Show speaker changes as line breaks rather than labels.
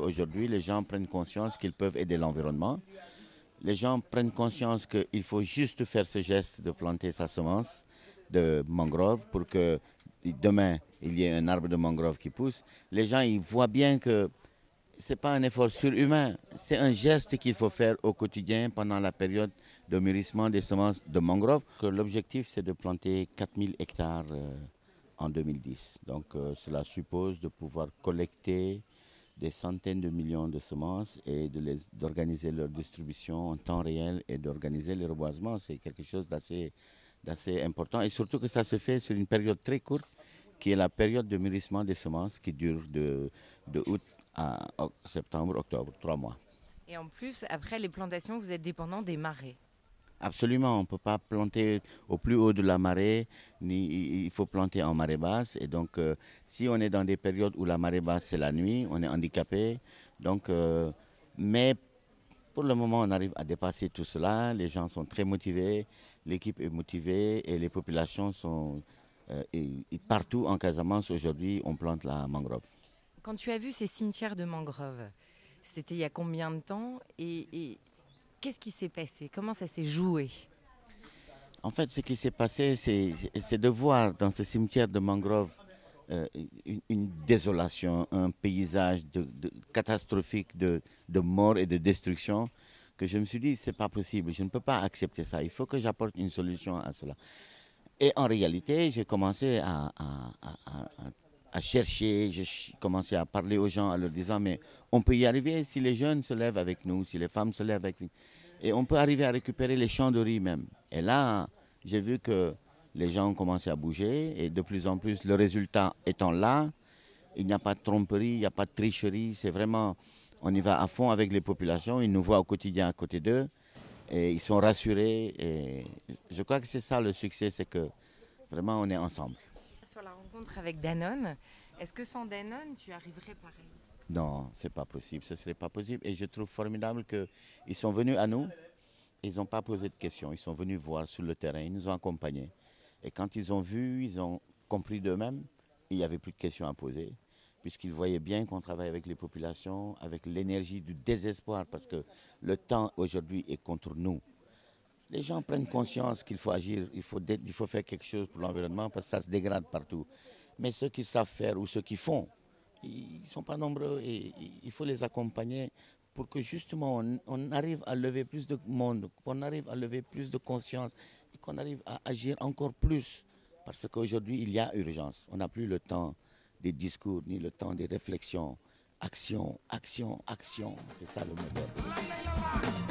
Aujourd'hui, les gens prennent conscience qu'ils peuvent aider l'environnement. Les gens prennent conscience qu'il faut juste faire ce geste de planter sa semence de mangrove pour que demain, il y ait un arbre de mangrove qui pousse. Les gens, ils voient bien que ce n'est pas un effort surhumain, c'est un geste qu'il faut faire au quotidien pendant la période de mûrissement des semences de mangrove. L'objectif, c'est de planter 4000 hectares euh, en 2010. Donc euh, cela suppose de pouvoir collecter des centaines de millions de semences et d'organiser leur distribution en temps réel et d'organiser les reboisements. C'est quelque chose d'assez d'assez important et surtout que ça se fait sur une période très courte qui est la période de mûrissement des semences qui dure de, de août à septembre, octobre, trois mois.
Et en plus, après les plantations, vous êtes dépendant des marées.
Absolument, on ne peut pas planter au plus haut de la marée, ni, il faut planter en marée basse. Et donc, euh, si on est dans des périodes où la marée basse, c'est la nuit, on est handicapé. Donc, euh, mais pour le moment, on arrive à dépasser tout cela. Les gens sont très motivés, l'équipe est motivée et les populations sont... Euh, partout en Casamance, aujourd'hui, on plante la mangrove.
Quand tu as vu ces cimetières de mangrove, c'était il y a combien de temps et Qu'est-ce qui s'est passé Comment ça s'est joué
En fait, ce qui s'est passé, c'est de voir dans ce cimetière de mangrove euh, une, désolation, un paysage catastrophique de, mort et de destruction que je me suis dit, c'est pas possible, je ne peux pas accepter ça, il faut que j'apporte une solution à cela. Et en réalité, j'ai commencé à à chercher, j'ai commencé à parler aux gens en leur disant, mais on peut y arriver si les jeunes se lèvent avec nous, si les femmes se lèvent avec nous. Et on peut arriver à récupérer les champs de riz même. Et là, j'ai vu que les gens ont commencé à bouger et de plus en plus, le résultat étant là, il n'y a pas de tromperie, il n'y a pas de tricherie, c'est vraiment, on y va à fond avec les populations, ils nous voient au quotidien à côté d'eux et ils sont rassurés. Et je crois que c'est ça le succès, c'est que vraiment on est ensemble
sur la rencontre avec Danone. Est-ce que sans Danone, tu arriverais pareil
Non, c'est pas possible. Ce serait pas possible. Et je trouve formidable qu'ils sont venus à nous. Ils n'ont pas posé de questions. Ils sont venus voir sur le terrain. Ils nous ont accompagnés. Et quand ils ont vu, ils ont compris d'eux-mêmes. Il n'y avait plus de questions à poser puisqu'ils voyaient bien qu'on travaille avec les populations, avec l'énergie du désespoir, parce que le temps aujourd'hui est contre nous les gens prennent conscience qu'il faut agir, il faut, faire quelque chose pour l'environnement parce que ça se dégrade partout. Mais ceux qui savent faire ou ceux qui font, ils ne sont pas nombreux et il faut les accompagner pour que justement on, arrive à lever plus de monde, qu'on arrive à lever plus de conscience et qu'on arrive à agir encore plus. Parce qu'aujourd'hui, il y a urgence. On n'a plus le temps des discours ni le temps des réflexions. Action, action, action. C'est ça le mot